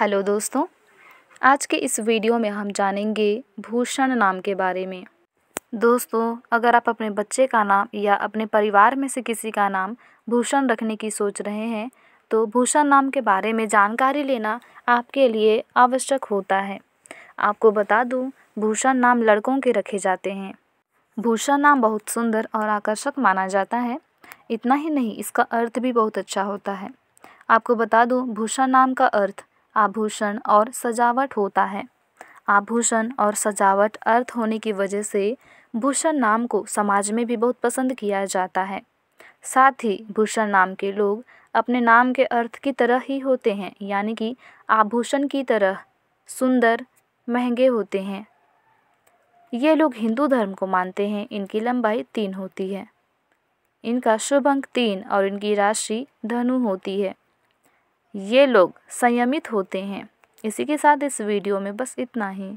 hello दोस्तों आज के इस वीडियो में हम जानेंगे भूषण नाम के बारे में दोस्तों अगर आप अपने बच्चे का नाम या अपने परिवार में से किसी का नाम भूषण रखने की सोच रहे हैं तो भूषण नाम के बारे में जानकारी लेना आपके लिए आवश्यक होता है आपको बता दूं भूषण नाम लड़कों के रखे जाते हैं भूषण नाम बहुत सुंदर और आकर्षक माना जाता है इतना ही नहीं इसका अर्थ भी बहुत अच्छा होता है आपको बता दूं भूषण नाम का अर्थ आभूषण और सजावट होता है आभूषण और सजावट अर्थ होने की वजह से भूषण नाम को समाज में भी बहुत पसंद किया जाता है साथ ही भूषण नाम के लोग अपने नाम के अर्थ की तरह ही होते हैं यानी कि आभूषण की तरह सुंदर महंगे होते हैं ये लोग हिंदू धर्म को मानते हैं इनकी लंबाई तीन होती है इनका शुभ अंक तीन और इनकी राशि धनु होती है ये लोग संयमित होते हैं इसी के साथ इस वीडियो में बस इतना ही